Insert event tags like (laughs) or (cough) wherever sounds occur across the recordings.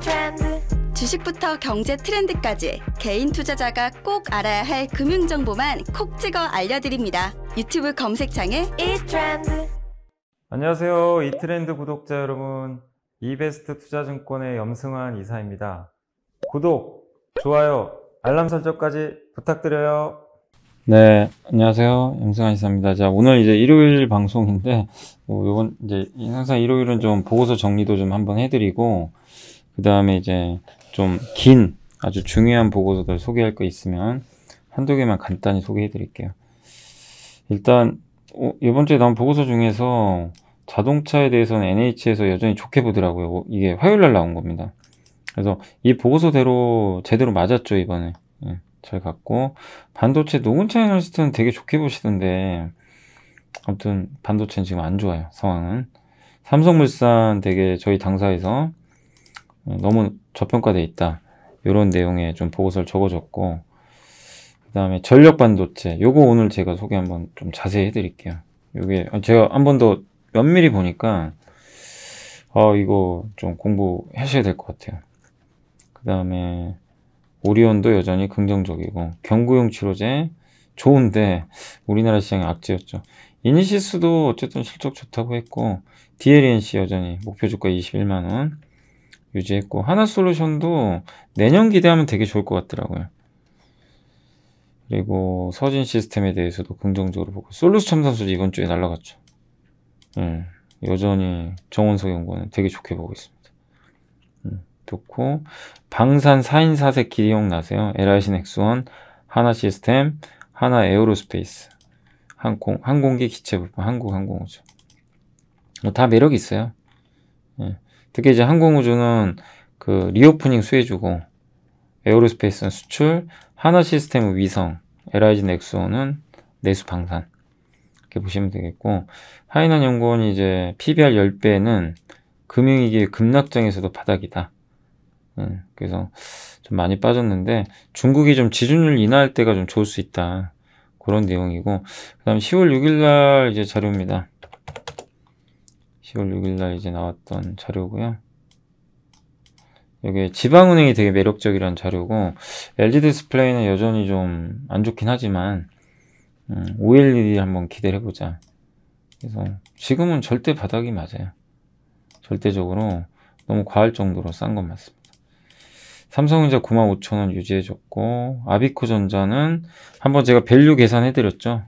트렌드 주식부터 경제 트렌드까지 개인 투자자가 꼭 알아야 할 금융 정보만 콕 찍어 알려드립니다. 유튜브 검색창에 이트렌드 안녕하세요. 이트렌드 구독자 여러분. 이베스트 투자증권의 염승환 이사입니다. 구독, 좋아요, 알람 설정까지 부탁드려요. 네, 안녕하세요. 염승환 이사입니다. 자, 오늘 이제 일요일 방송인데, 뭐, 요번, 이제, 항상 일요일은 좀 보고서 정리도 좀 한번 해드리고, 그 다음에 이제 좀 긴 아주 중요한 보고서들 소개할 거 있으면 한두 개만 간단히 소개해 드릴게요. 일단 어, 이번 주에 나온 보고서 중에서 자동차에 대해서는 NH에서 여전히 좋게 보더라고요. 이게 화요일날 나온 겁니다. 그래서 이 보고서대로 제대로 맞았죠 이번에 예, 잘 갔고 반도체 노은차 애널리스트는 되게 좋게 보시던데 아무튼 반도체는 지금 안 좋아요 상황은 삼성물산 되게 저희 당사에서 어, 너무 저평가돼 있다. 이런 내용의 좀 보고서를 적어줬고 그 다음에 전력 반도체 요거 오늘 제가 소개 한번 좀 자세히 해드릴게요. 요게 어, 제가 한 번 더 면밀히 보니까 아 이거 좀 공부하셔야 될 것 같아요. 그 다음에 오리온도 여전히 긍정적이고 경구용 치료제 좋은데 우리나라 시장의 악재였죠. 이니시스도 어쨌든 실적 좋다고 했고 DLNC 여전히 목표 주가 21만원 유지했고 하나솔루션도 내년 기대하면 되게 좋을 것 같더라고요. 그리고 서진 시스템에 대해서도 긍정적으로 보고 솔루스첨 선수도 이번 주에 날라갔죠. 음, 여전히 정원석 연구원은 되게 좋게 보고 있습니다. 음, 좋고 방산 4인 4색 기리용 나세요. LIC 넥스원, 하나 시스템, 하나 에어로스페이스, 항공, 항공기 기체 부품, 한국 항공우죠뭐다 매력이 있어요. 특히 이제 항공우주는 그 리오프닝 수혜주고 에어로스페이스는 수출, 하나 시스템은 위성, LIG 넥스온는 내수 방산 이렇게 보시면 되겠고 하이난 연구원이 이제 PBR 10배는 금융위기 급락장에서도 바닥이다. 음, 그래서 좀 많이 빠졌는데 중국이 좀 지준율 인하할 때가 좀 좋을 수 있다. 그런 내용이고 그 다음 10월 6일날 이제 자료입니다. 10월 6일날 이제 나왔던 자료고요. 여기 지방 은행이 되게 매력적이라는 자료고 LG 디스플레이는 여전히 좀 안 좋긴 하지만 음, OLED 한번 기대를 해보자. 그래서 지금은 절대 바닥이 맞아요. 절대적으로 너무 과할 정도로 싼 건 맞습니다. 삼성전자 95,000원 유지해줬고 아비코전자는 한번 제가 밸류 계산해드렸죠.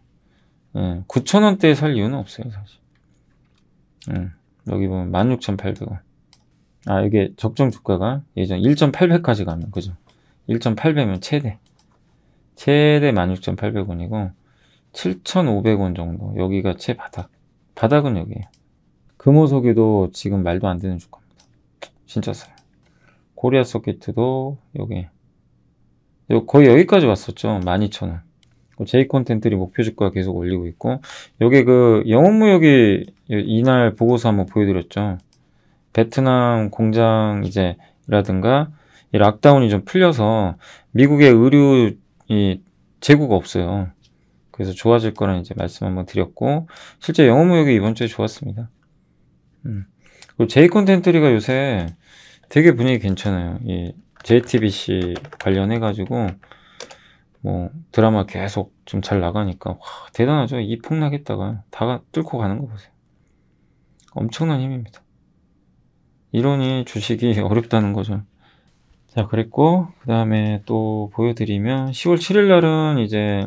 예, 9,000원대에 살 이유는 없어요 사실. 음, 여기 보면 16,800원. 아, 이게 적정 주가가 예전 1.8배까지 가면, 그죠? 1.8배면 최대. 최대 16,800원이고, 7,500원 정도. 여기가 최 바닥. 바닥은 여기에요. 금호석에도 지금 말도 안 되는 주가입니다. 진짜 싸요. 고리아 서킷도 여기. 거의 여기까지 왔었죠. 12,000원. 뭐 J 콘텐트리 목표 주가 계속 올리고 있고 여기 그 영업무역이 이날 보고서 한번 보여드렸죠. 베트남 공장 이제 라든가 이 락다운이 좀 풀려서 미국의 의류 이 재고가 없어요. 그래서 좋아질 거라는 이제 말씀 한번 드렸고 실제 영업무역이 이번 주에 좋았습니다. 음. 그리고 J 콘텐트리가 요새 되게 분위기 괜찮아요. 이 JTBC 관련해가지고 뭐 드라마 계속 좀 잘 나가니까 와, 대단하죠. 이 폭락했다가 다 뚫고 가는 거 보세요. 엄청난 힘입니다. 이러니 주식이 (laughs) 어렵다는 거죠. 자 그랬고 그 다음에 또 보여드리면 10월 7일 날은 이제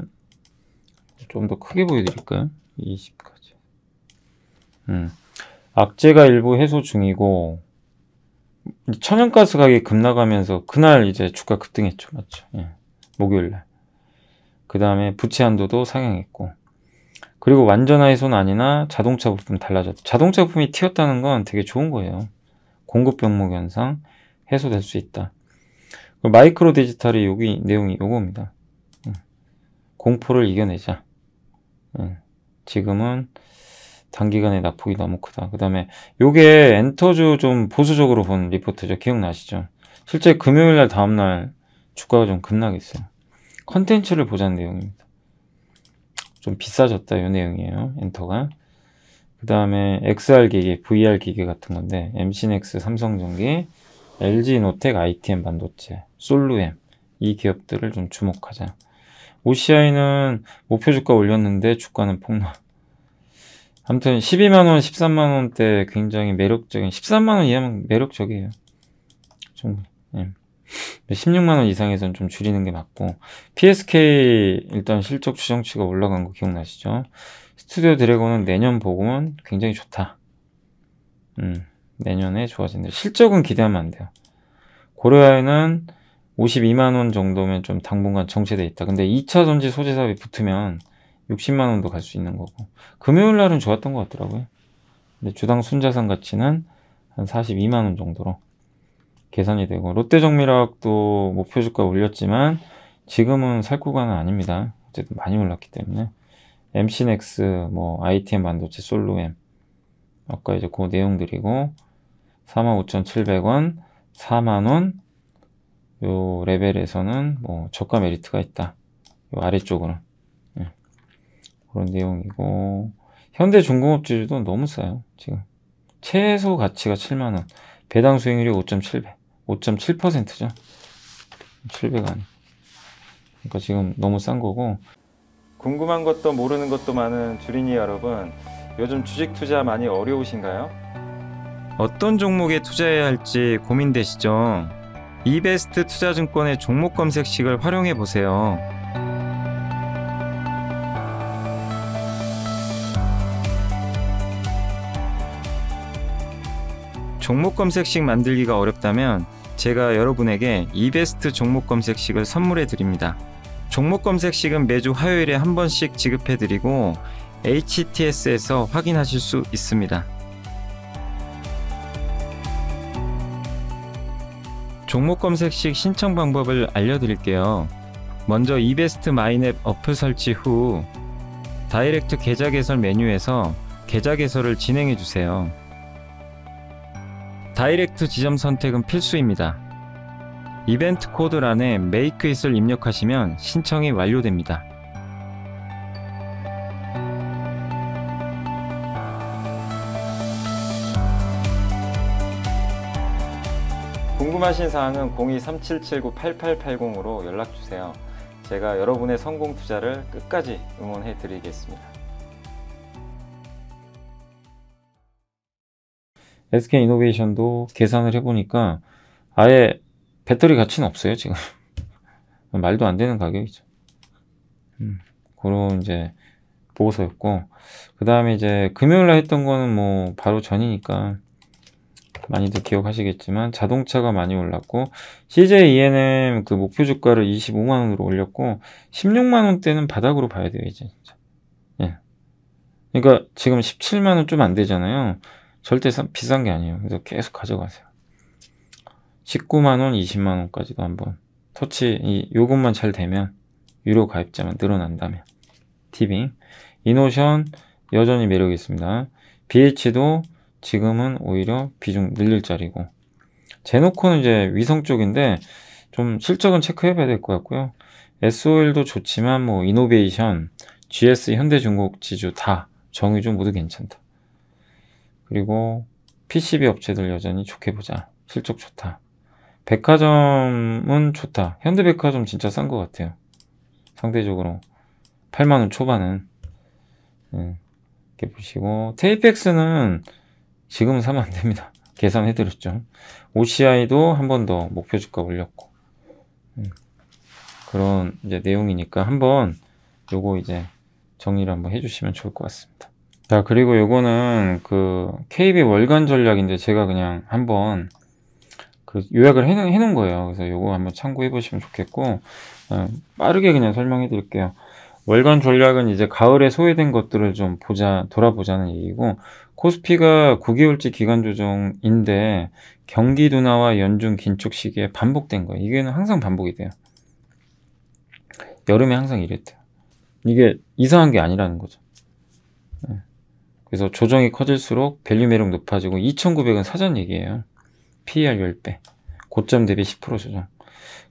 좀 더 크게 보여드릴까요? 20까지 음. 악재가 일부 해소 중이고 천연가스 가격이 급나가면서 그날 이제 주가 급등했죠 맞죠 예. 목요일날 그 다음에 부채 한도도 상향했고 그리고 완전화의 손안이나 자동차 부품 달라졌다. 자동차 부품이 튀었다는 건 되게 좋은 거예요. 공급 병목 현상 해소될 수 있다. 마이크로 디지털이 여기 내용이 요겁니다. 공포를 이겨내자. 지금은 단기간에 낙폭이 너무 크다. 그 다음에 요게 엔터주 좀 보수적으로 본 리포트죠. 기억나시죠? 실제 금요일날 다음날 주가가 좀급나겠어요 컨텐츠를 보자는 내용입니다. 좀 비싸졌다 요 내용이에요. 엔터가. 그 다음에 XR 기계, VR 기계 같은 건데 MCNX, 삼성전기, LG노텍, ITM 반도체, 솔루엠 이 기업들을 좀 주목하자. OCI는 목표 주가 올렸는데 주가는 폭락. 아무튼 12만원, 13만원대 굉장히 매력적인 13만원 이하면 매력적이에요. 좀 예. 16만 원 이상에선 좀 줄이는 게 맞고 PSK 일단 실적 추정치가 올라간 거 기억나시죠? 스튜디오 드래곤은 내년 보고는 굉장히 좋다. 음, 내년에 좋아진다. 실적은 기대하면 안 돼요. 고려아에는 52만 원 정도면 좀 당분간 정체돼 있다. 근데 2차 전지 소재 사업이 붙으면 60만 원도 갈 수 있는 거고 금요일 날은 좋았던 것 같더라고요. 근데 주당 순자산 가치는 한 42만 원 정도로 계산이 되고 롯데정밀학도 목표 뭐 주가 올렸지만 지금은 살 구간은 아닙니다. 어쨌든 많이 올랐기 때문에 MCNEX, 뭐 ITM 반도체, 솔루엠 아까 이제 그 내용들이고 45,700원, 4만원 요 레벨에서는 뭐 저가 메리트가 있다. 요 아래쪽으로 네. 그런 내용이고 현대중공업지주도 너무 싸요 지금 최소 가치가 7만원 배당 수익률이 5.7배 5.7%죠. 700원. 그러니까 지금 너무 싼 거고. 궁금한 것도 모르는 것도 많은 주린이 여러분, 요즘 주식 투자 많이 어려우신가요? 어떤 종목에 투자해야 할지 고민되시죠? 이베스트 투자증권의 종목 검색식을 활용해 보세요. 종목 검색식 만들기가 어렵다면 제가 여러분에게 이베스트 종목 검색식을 선물해 드립니다. 종목 검색식은 매주 화요일에 한 번씩 지급해 드리고 HTS에서 확인하실 수 있습니다. 종목 검색식 신청 방법을 알려드릴게요. 먼저 이베스트 마인앱 어플 설치 후 다이렉트 계좌 개설 메뉴에서 계좌 개설을 진행해 주세요. 다이렉트 지점 선택은 필수입니다. 이벤트 코드란에 메이크잇을 입력하시면 신청이 완료됩니다. 궁금하신 사항은 02-3779-8880으로 연락주세요. 제가 여러분의 성공 투자를 끝까지 응원해 드리겠습니다. SK 이노베이션도 계산을 해보니까 아예 배터리 가치는 없어요, 지금. (laughs) 말도 안 되는 가격이죠. 음, 그런 이제 보고서였고, 그 다음에 이제 금요일 날 했던 거는 뭐 바로 전이니까 많이들 기억하시겠지만 자동차가 많이 올랐고, CJENM 그 목표 주가를 25만원으로 올렸고, 16만원대는 바닥으로 봐야 돼요, 이제. 예. 그러니까 지금 17만원 좀 안 되잖아요. 절대 비싼 게 아니에요. 그래서 계속 가져가세요. 19만원, 20만원까지도 한번 터치, 이, 요금만잘 되면 유료 가입자만 늘어난다면 티빙 이노션 여전히 매력이 있습니다. BH도 지금은 오히려 비중 늘릴 자리고 제노코는 이제 위성 쪽인데 좀 실적은 체크해봐야 될 것 같고요. SOL도 좋지만 뭐 이노베이션, GS 현대중국지주다 정유주 모두 괜찮다. 그리고 PCB 업체들 여전히 좋게 보자. 실적 좋다. 백화점은 좋다. 현대백화점 진짜 싼 것 같아요. 상대적으로 8만원 초반은 네, 이렇게 보시고 테이펙스는 지금 사면 안됩니다. (laughs) 계산해드렸죠. OCI도 한 번 더 목표 주가 올렸고 음. 그런 이제 내용이니까 한 번 요거 이제 정리를 한번 해주시면 좋을 것 같습니다. 자 그리고 요거는 그 KB 월간 전략인데 제가 그냥 한번 그 요약을 해놓, 해놓은 거예요 그래서 요거 한번 참고해 보시면 좋겠고 어, 빠르게 그냥 설명해 드릴게요 월간 전략은 이제 가을에 소외된 것들을 좀 보자 돌아보자는 얘기고 코스피가 9개월째 기간 조정인데 경기 둔화와 연중 긴축 시기에 반복된 거예요 이게는 항상 반복이 돼요 여름에 항상 이랬대요 이게 이상한 게 아니라는 거죠 네. 그래서 조정이 커질수록 밸류 매력 높아지고 2900은 사전 얘기예요. PER 10배. 고점 대비 10% 조정.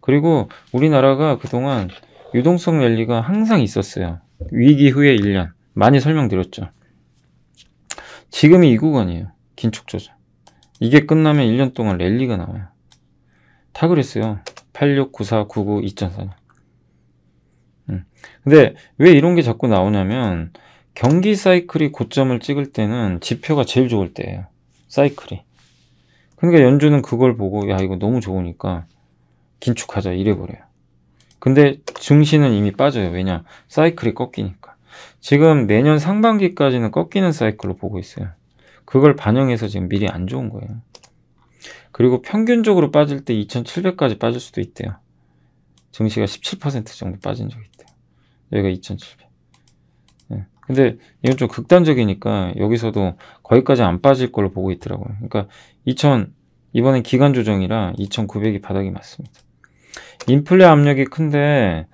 그리고 우리나라가 그동안 유동성 랠리가 항상 있었어요. 위기 후에 1년. 많이 설명드렸죠. 지금이 이 구간이에요. 긴축 조정. 이게 끝나면 1년 동안 랠리가 나와요. 다 그랬어요. 86, 94, 99, 2 4년 음. 근데 왜 이런 게 자꾸 나오냐면 경기 사이클이 고점을 찍을 때는 지표가 제일 좋을 때예요. 사이클이. 그러니까 연준은 그걸 보고 야 이거 너무 좋으니까 긴축하자 이래버려요. 근데 증시는 이미 빠져요. 왜냐? 사이클이 꺾이니까. 지금 내년 상반기까지는 꺾이는 사이클로 보고 있어요. 그걸 반영해서 지금 미리 안 좋은 거예요. 그리고 평균적으로 빠질 때 2700까지 빠질 수도 있대요. 증시가 17% 정도 빠진 적이 있대요. 여기가 2700. 근데 이건 좀 극단적이니까 여기서도 거기까지 안 빠질 걸로 보고 있더라고요. 그러니까 2000 이번엔 기간 조정이라 2900이 바닥이 맞습니다. 인플레 압력이 큰데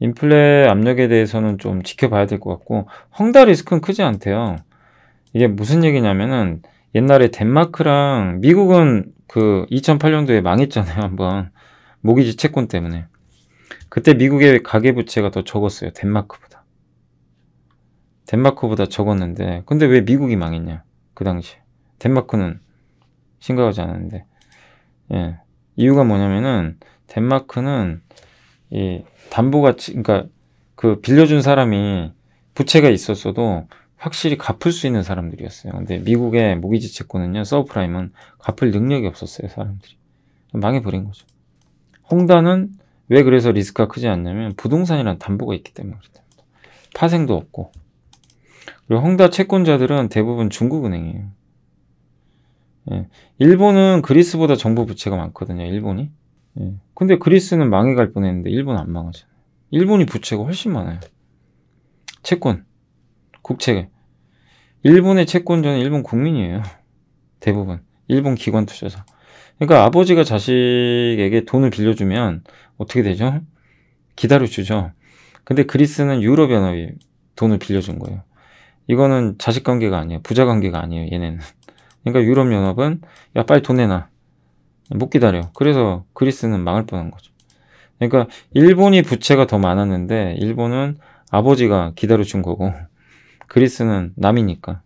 인플레 압력에 대해서는 좀 지켜봐야 될 것 같고 헝다 리스크는 크지 않대요. 이게 무슨 얘기냐면은 옛날에 덴마크랑 미국은 그 2008년도에 망했잖아요 (laughs) 한번 모기지 채권 때문에 그때 미국의 가계부채가 더 적었어요 덴마크보다 덴마크보다 적었는데 근데 왜 미국이 망했냐 그 당시 덴마크는 심각하지 않았는데 예 이유가 뭐냐면은 덴마크는 이담보가 그러니까 그 빌려준 사람이 부채가 있었어도 확실히 갚을 수 있는 사람들이었어요 근데 미국의 모기지 채권은요 서브프라임은 갚을 능력이 없었어요 사람들이 망해버린 거죠 홍단은왜 그래서 리스크가 크지 않냐면 부동산이란 담보가 있기 때문에 그렇답니다 파생도 없고 그리고 헝다 채권자들은 대부분 중국은행이에요. 예. 일본은 그리스보다 정부 부채가 많거든요. 일본이. 예. 근데 그리스는 망해갈 뻔했는데 일본 안망하죠 일본이 부채가 훨씬 많아요. 채권, 국채. 일본의 채권자는 일본 국민이에요. (laughs) 대부분. 일본 기관 투자자. 그러니까 아버지가 자식에게 돈을 빌려주면 어떻게 되죠? 기다려 주죠. 근데 그리스는 유럽연합이 돈을 빌려준 거예요. 이거는 자식 관계가 아니에요. 부자 관계가 아니에요. 얘네는. 그러니까 유럽연합은 야 빨리 돈 내놔. 못 기다려. 그래서 그리스는 망할 뻔한 거죠. 그러니까 일본이 부채가 더 많았는데 일본은 아버지가 기다려준 거고 그리스는 남이니까.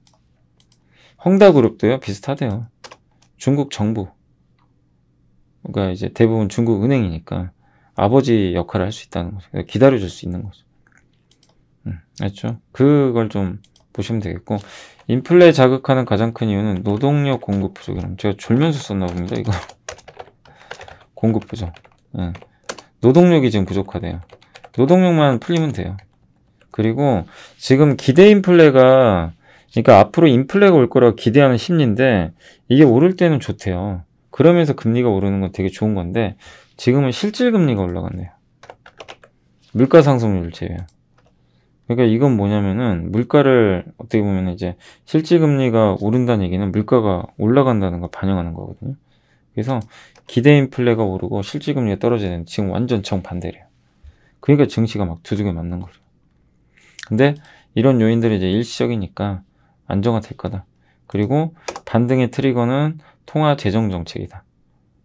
헝다그룹도요 비슷하대요. 중국 정부. 그러니까 이제 대부분 중국 은행이니까 아버지 역할을 할 수 있다는 거죠. 기다려줄 수 있는 거죠. 음, 알죠? 그걸 좀 보시면 되겠고 인플레 자극하는 가장 큰 이유는 노동력 공급 부족이랑 제가 졸면서 썼나 봅니다 이거 (laughs) 공급 부족 네. 노동력이 지금 부족하대요 노동력만 풀리면 돼요 그리고 지금 기대 인플레가 그러니까 앞으로 인플레가 올 거라고 기대하는 심리인데 이게 오를 때는 좋대요 그러면서 금리가 오르는 건 되게 좋은 건데 지금은 실질 금리가 올라갔네요 물가 상승률 제외 그러니까 이건 뭐냐면은 물가를 어떻게 보면 이제 실질금리가 오른다는 얘기는 물가가 올라간다는 걸 반영하는 거거든요. 그래서 기대 인플레가 오르고 실질금리가 떨어지는 지금 완전 정반대래요. 그러니까 증시가 막 두둑에 맞는 거죠. 근데 이런 요인들이 이제 일시적이니까 안정화될 거다. 그리고 반등의 트리거는 통화 재정 정책이다.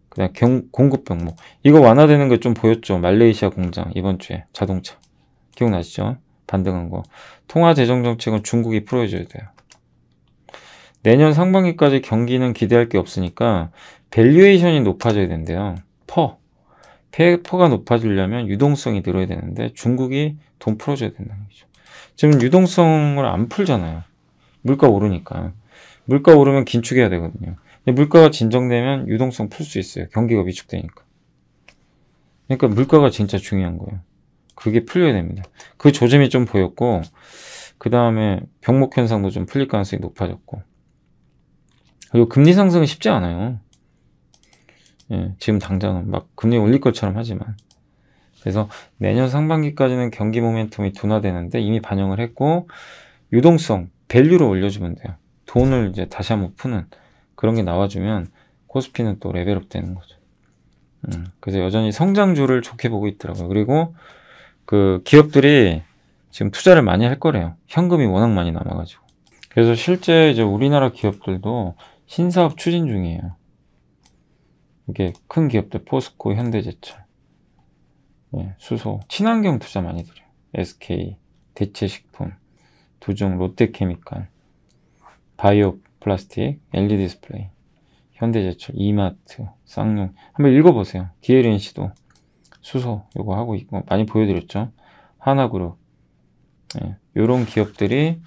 그냥 경, 공급 병목. 이거 완화되는 게 좀 보였죠. 말레이시아 공장 이번 주에 자동차. 기억나시죠? 반등한 거. 통화 재정 정책은 중국이 풀어줘야 돼요. 내년 상반기까지 경기는 기대할 게 없으니까 밸류에이션이 높아져야 된대요. 퍼. 페퍼가 높아지려면 유동성이 늘어야 되는데 중국이 돈 풀어줘야 된다는 거죠. 지금 유동성을 안 풀잖아요. 물가 오르니까. 물가 오르면 긴축해야 되거든요. 물가가 진정되면 유동성 풀 수 있어요. 경기가 위축되니까. 그러니까 물가가 진짜 중요한 거예요. 그게 풀려야 됩니다. 그 조짐이 좀 보였고 그 다음에 병목 현상도 좀 풀릴 가능성이 높아졌고 그리고 금리 상승은 쉽지 않아요. 예, 지금 당장은 막 금리 올릴 것처럼 하지만 그래서 내년 상반기까지는 경기 모멘텀이 둔화되는데 이미 반영을 했고 유동성, 밸류로 올려주면 돼요. 돈을 이제 다시 한번 푸는 그런 게 나와주면 코스피는 또 레벨업 되는 거죠. 음, 그래서 여전히 성장주를 좋게 보고 있더라고요. 그리고 그 기업들이 지금 투자를 많이 할 거래요. 현금이 워낙 많이 남아가지고. 그래서 실제 이제 우리나라 기업들도 신사업 추진 중이에요. 이게 큰 기업들 포스코, 현대제철, 예, 수소, 친환경 투자 많이 들어요. SK, 대체식품, 두종, 롯데케미칼, 바이오 플라스틱, LED 디스플레이, 현대제철, 이마트, 쌍용 한번 읽어보세요. 디에린 씨도 수소 이거 하고 있고 많이 보여드렸죠. 하나그룹 예, 요런 기업들이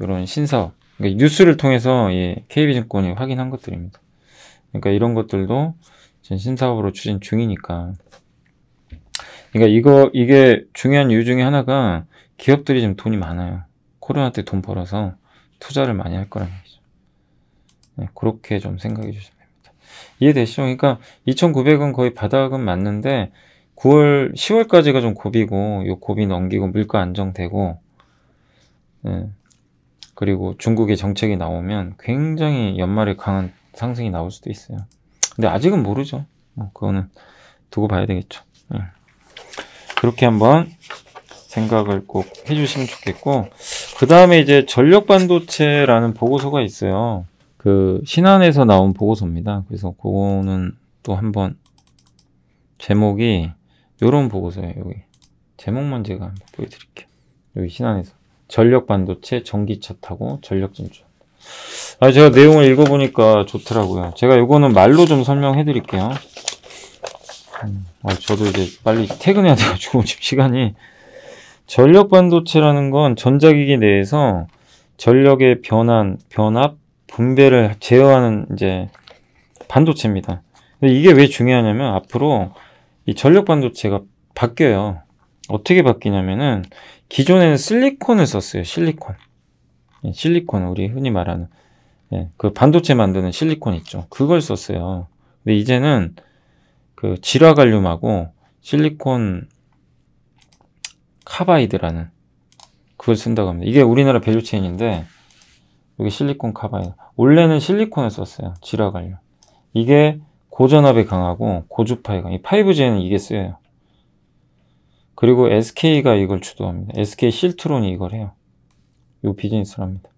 요런 신사업 그러니까 뉴스를 통해서 예, KB증권이 확인한 것들입니다. 그러니까 이런 것들도 지금 신사업으로 추진 중이니까 그러니까 이거 이게 중요한 이유 중에 하나가 기업들이 지금 돈이 많아요. 코로나 때 돈 벌어서 투자를 많이 할 거란 얘기죠. 네, 예, 그렇게 좀 생각해 주시면 됩니다. 이해되시죠? 그러니까 2,900원 거의 바닥은 맞는데 9월, 10월까지가 좀 고비고, 요 고비 넘기고 물가 안정되고, 예. 그리고 중국의 정책이 나오면 굉장히 연말에 강한 상승이 나올 수도 있어요. 근데 아직은 모르죠. 뭐 그거는 두고 봐야 되겠죠. 예. 그렇게 한번 생각을 꼭 해주시면 좋겠고, 그 다음에 이제 전력 반도체라는 보고서가 있어요. 그 신안에서 나온 보고서입니다. 그래서 그거는 또 한번 제목이 요런 보고서예요 여기 제목만 제가 한번 보여드릴게요 여기 신안에서 전력 반도체 전기차 타고 전력 진주아 제가 내용을 읽어보니까 좋더라고요 제가 요거는 말로 좀 설명해 드릴게요 음, 아, 저도 이제 빨리 퇴근해야 돼가지고 (laughs) 지금 시간이 전력 반도체라는 건 전자기기 내에서 전력의 변환, 변압, 분배를 제어하는 이제 반도체입니다. 근데 이게 왜 중요하냐면 앞으로 이 전력 반도체가 바뀌어요. 어떻게 바뀌냐면은 기존에는 실리콘을 썼어요. 실리콘. 예, 실리콘 우리 흔히 말하는 예, 그 반도체 만드는 실리콘 있죠. 그걸 썼어요. 근데 이제는 그 질화갈륨하고 실리콘 카바이드라는 그걸 쓴다고 합니다. 이게 우리나라 밸류 체인인데 여기 실리콘 카바이드. 원래는 실리콘을 썼어요. 질화갈륨. 이게 고전압이 강하고 고주파에 강해. 5G는 이게 쓰여요. 그리고 SK가 이걸 주도합니다. SK 실트론이 이걸 해요. 요 비즈니스를 합니다.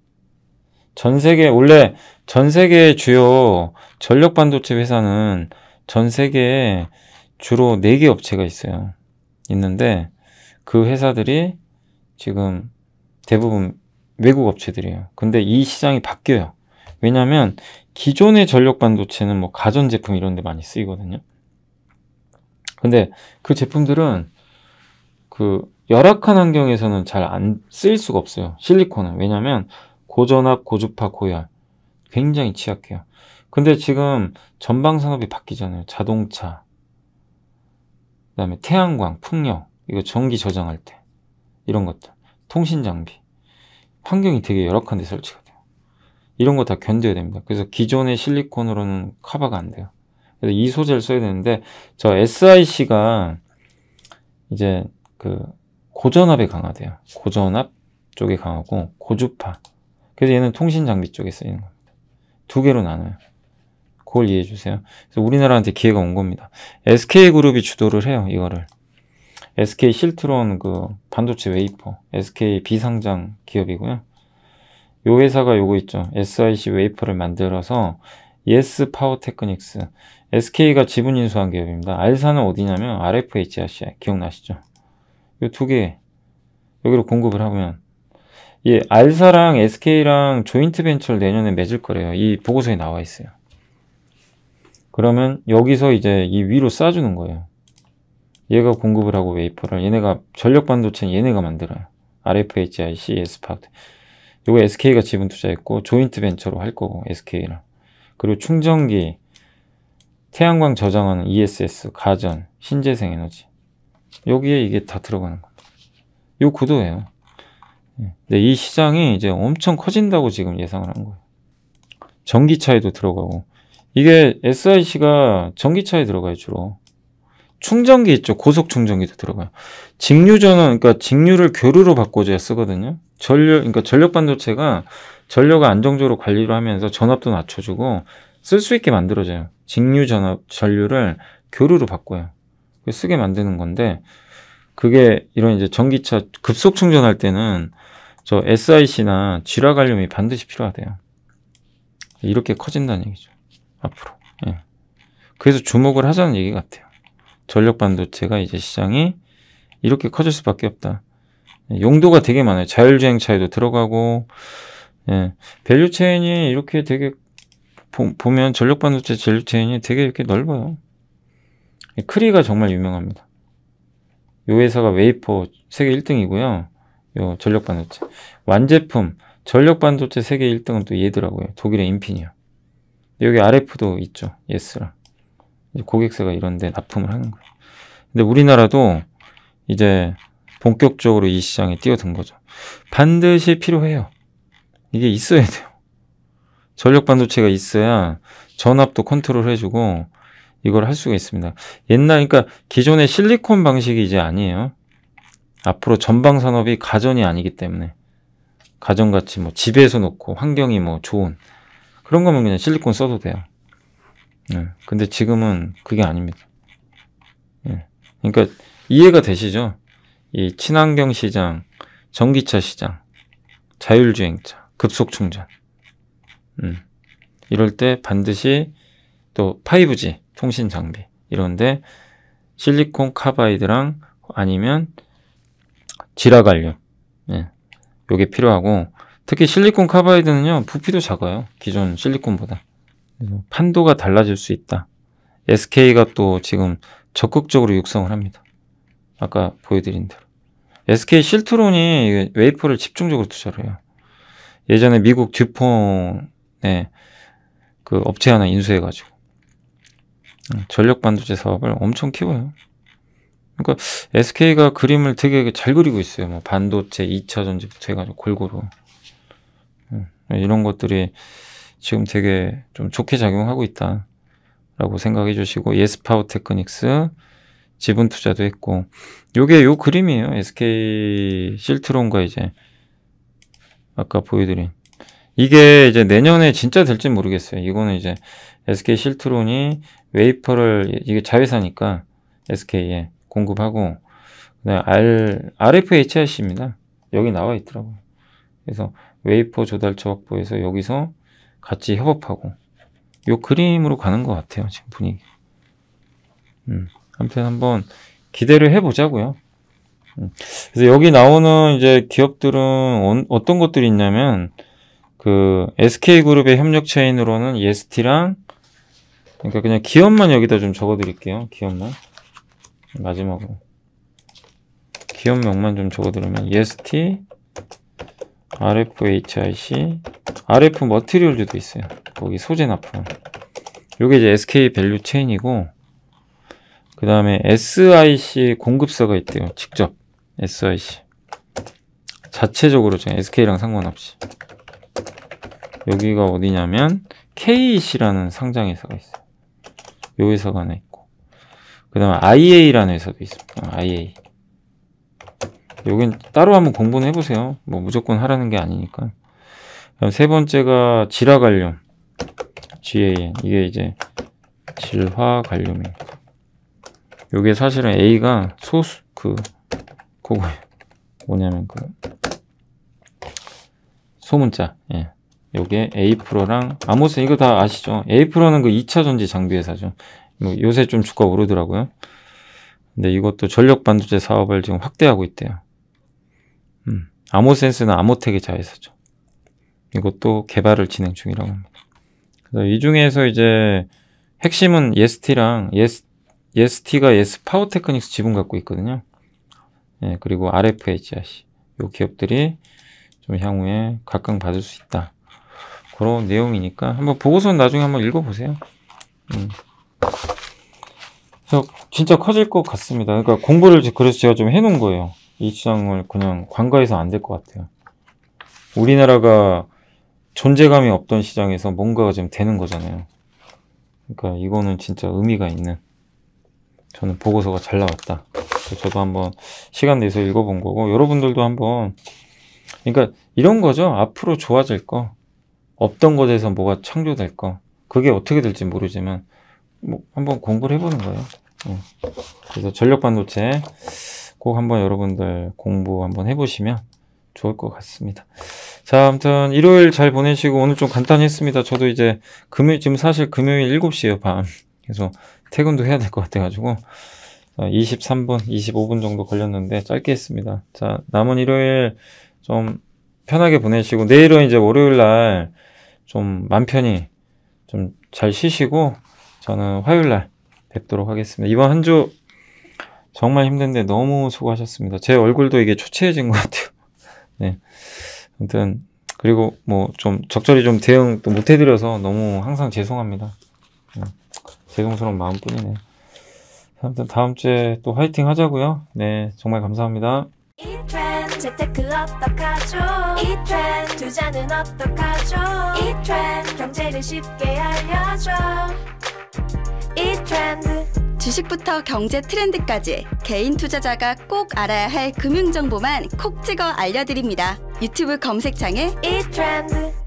전 세계, 원래 전 세계의 주요 전력 반도체 회사는 전 세계에 주로 4개 업체가 있어요. 있는데 그 회사들이 지금 대부분 외국 업체들이에요. 근데 이 시장이 바뀌어요. 왜냐면 기존의 전력 반도체는 뭐 가전 제품 이런 데 많이 쓰이거든요. 근데 그 제품들은 그 열악한 환경에서는 잘안 쓰일 수가 없어요. 실리콘은 왜냐면 고전압, 고주파, 고열 굉장히 취약해요. 근데 지금 전방 산업이 바뀌잖아요. 자동차, 그다음에 태양광, 풍력, 이거 전기 저장할 때 이런 것들, 통신 장비, 환경이 되게 열악한 데 설치가 이런 거 다 견뎌야 됩니다. 그래서 기존의 실리콘으로는 커버가 안 돼요. 그래서 이 소재를 써야 되는데 저 SIC가 이제 그 고전압에 강하대요. 고전압 쪽에 강하고 고주파. 그래서 얘는 통신 장비 쪽에 쓰이는 겁니다. 두 개로 나눠요. 그걸 이해해 주세요. 그래서 우리나라한테 기회가 온 겁니다. SK 그룹이 주도를 해요. 이거를. SK 실트론 그 반도체 웨이퍼, SK 비상장 기업이고요. 요 회사가 요거 있죠. SIC 웨이퍼를 만들어서 예스 파워 테크닉스 SK가 지분 인수한 기업입니다. 알사는 어디냐면 RFHRC 기억나시죠? 요 두 개 여기로 공급을 하면 예, 알사랑 SK랑 조인트 벤처를 내년에 맺을 거래요. 이 보고서에 나와 있어요. 그러면 여기서 이제 이 위로 쏴주는 거예요. 얘가 공급을 하고 웨이퍼를 얘네가 전력 반도체는 얘네가 만들어요. RFHIC, S 파우트. 요거 SK가 지분 투자했고 조인트 벤처로 할 거고 SK랑 그리고 충전기 태양광 저장하는 ESS 가전 신재생 에너지 여기에 이게 다 들어가는 겁니다. 요 구도예요. 예. 근데 이 시장이 이제 엄청 커진다고 지금 예상을 한 거예요. 전기차에도 들어가고 이게 SIC가 전기차에 들어가요 주로 충전기 있죠 고속 충전기도 들어가요 직류전원 그러니까 직류를 교류로 바꿔줘야 쓰거든요 전력 그러니까 전력 반도체가 전력을 안정적으로 관리를 하면서 전압도 낮춰주고 쓸 수 있게 만들어져요. 직류 전압 전류를 교류로 바꿔요. 쓰게 만드는 건데 그게 이런 이제 전기차 급속 충전할 때는 저 SIC나 지라갈륨이 반드시 필요하대요. 이렇게 커진다는 얘기죠. 앞으로. 예. 그래서 주목을 하자는 얘기 같아요. 전력 반도체가 이제 시장이 이렇게 커질 수밖에 없다. 용도가 되게 많아요. 자율주행차에도 들어가고 예. 밸류체인이 이렇게 되게 보, 면 전력반도체 밸류체인이 되게 이렇게 넓어요. 크리가 정말 유명합니다. 요 회사가 웨이퍼 세계 1등이고요. 요 전력반도체 완제품 전력반도체 세계 1등은 또 얘더라고요. 독일의 인피니어. 여기 RF도 있죠. 예스랑. 고객사가 이런데 납품을 하는 거예요. 근데 우리나라도 이제 본격적으로 이 시장에 뛰어든 거죠. 반드시 필요해요. 이게 있어야 돼요. 전력 반도체가 있어야 전압도 컨트롤 해주고 이걸 할 수가 있습니다. 옛날, 그러니까 기존의 실리콘 방식이 이제 아니에요. 앞으로 전방 산업이 가전이 아니기 때문에 가전같이 뭐 집에서 놓고 환경이 뭐 좋은 그런 거면 그냥 실리콘 써도 돼요. 네. 근데 지금은 그게 아닙니다. 네. 그러니까 이해가 되시죠? 이 친환경 시장, 전기차 시장, 자율주행차, 급속 충전. 음. 이럴 때 반드시 또 5G 통신 장비 이런데 실리콘 카바이드랑 아니면 지라갈륨 예. 요게 필요하고 특히 실리콘 카바이드는요 부피도 작아요 기존 실리콘보다 판도가 달라질 수 있다 SK가 또 지금 적극적으로 육성을 합니다 아까 보여드린 대로 SK 실트론이 웨이퍼를 집중적으로 투자를 해요. 예전에 미국 듀폰에 그 업체 하나 인수해가지고 음, 전력 반도체 사업을 엄청 키워요. 그러니까 SK가 그림을 되게 잘 그리고 있어요. 뭐 반도체, 2차 전지부터 해가지고 골고루 음, 이런 것들이 지금 되게 좀 좋게 작용하고 있다라고 생각해 주시고 예스파우 테크닉스 지분 투자도 했고 요게 요 그림이에요. SK 실트론과 이제 아까 보여드린 이게 이제 내년에 진짜 될진 모르겠어요. 이거는 이제 SK 실트론이 웨이퍼를 이게 자회사니까 SK에 공급하고 그다 R RFHIC입니다. 여기 나와 있더라고요. 그래서 웨이퍼 조달처 확보해서 여기서 같이 협업하고 요 그림으로 가는 것 같아요. 지금 분위기. 음. 한편 한번 기대를 해보자고요. 음. 그래서 여기 나오는 이제 기업들은 어떤 것들이 있냐면 그 SK그룹의 협력 체인으로는 EST랑 그러니까 그냥 기업만 여기다 좀 적어드릴게요. 기업만 마지막으로 기업명만 좀 적어드리면 EST, RFHIC, RF 머티리얼즈도 있어요. 거기 소재 납품. 요게 이제 SK 밸류 체인이고 그 다음에 SIC 공급사가 있대요. 직접 SIC 자체적으로 지 SK랑 상관없이 여기가 어디냐면 KEC라는 상장 회사가 있어요. 요 회사가 하나 있고 그 다음에 IA라는 회사도 있습니다. IA 여긴 따로 한번 공부는 해보세요. 뭐 무조건 하라는 게 아니니까 그럼 세 번째가 지라갈륨 GAN 이게 이제 질화갈륨입니다. 요게 사실은 A가 소수 그그거요 뭐냐면 그 소문자. 예. 요게 A 프로랑 아무스 이거 다 아시죠? A 프로는 그 2차 전지 장비 회사죠. 뭐 요새 좀 주가 오르더라고요. 근데 이것도 전력 반도체 사업을 지금 확대하고 있대요. 음. 아모센스는 아모텍의 자회사죠. 이것도 개발을 진행 중이라고 합니다. 그래서 이 중에서 이제 핵심은 예스티랑 예스 예스티가 예스 파워 테크닉스 지분 갖고 있거든요. 예, 그리고 RFHRC 요 기업들이 좀 향후에 각광받을 수 있다. 그런 내용이니까 한번 보고서는 나중에 한번 읽어보세요. 음. 그래서 진짜 커질 것 같습니다. 그러니까 공부를 그래서 제가 좀 해놓은 거예요. 이 시장을 그냥 관가해서 안 될 것 같아요. 우리나라가 존재감이 없던 시장에서 뭔가가 좀 되는 거잖아요. 그러니까 이거는 진짜 의미가 있는. 저는 보고서가 잘 나왔다. 저도 한번 시간 내서 읽어본 거고 여러분들도 한번 그러니까 이런 거죠. 앞으로 좋아질 거 없던 것에서 뭐가 창조될 거 그게 어떻게 될지 모르지만 뭐 한번 공부를 해보는 거예요. 네. 그래서 전력 반도체 꼭 한번 여러분들 공부 한번 해보시면 좋을 것 같습니다. 자, 아무튼 일요일 잘 보내시고 오늘 좀 간단히 했습니다. 저도 이제 금요일 지금 사실 금요일 7시예요, 밤. 그래서 퇴근도 해야 될 것 같아가지고 23분, 25분 정도 걸렸는데 짧게 했습니다. 자, 남은 일요일 좀 편하게 보내시고 내일은 이제 월요일 날좀맘 편히 좀 잘 쉬시고 저는 화요일 날 뵙도록 하겠습니다. 이번 한 주 정말 힘든데 너무 수고하셨습니다. 제 얼굴도 이게 초췌해진 것 같아요. (laughs) 네. 아무튼 그리고 뭐 좀 적절히 좀 대응 또못 해드려서 너무 항상 죄송합니다. 죄송스러운 마음뿐이네. 아무튼 다음 주에 또 화이팅 하자고요. 네, 정말 감사합니다. 재테크 어떡하죠? 이트렌 투자는 어떡하죠? 이트렌 경제를 쉽게 알려줘. 이트렌 주식부터 경제 트렌드까지 개인 투자자가 꼭 알아야 할 금융 정보만 콕 찍어 알려드립니다. 유튜브 검색창에 이트렌드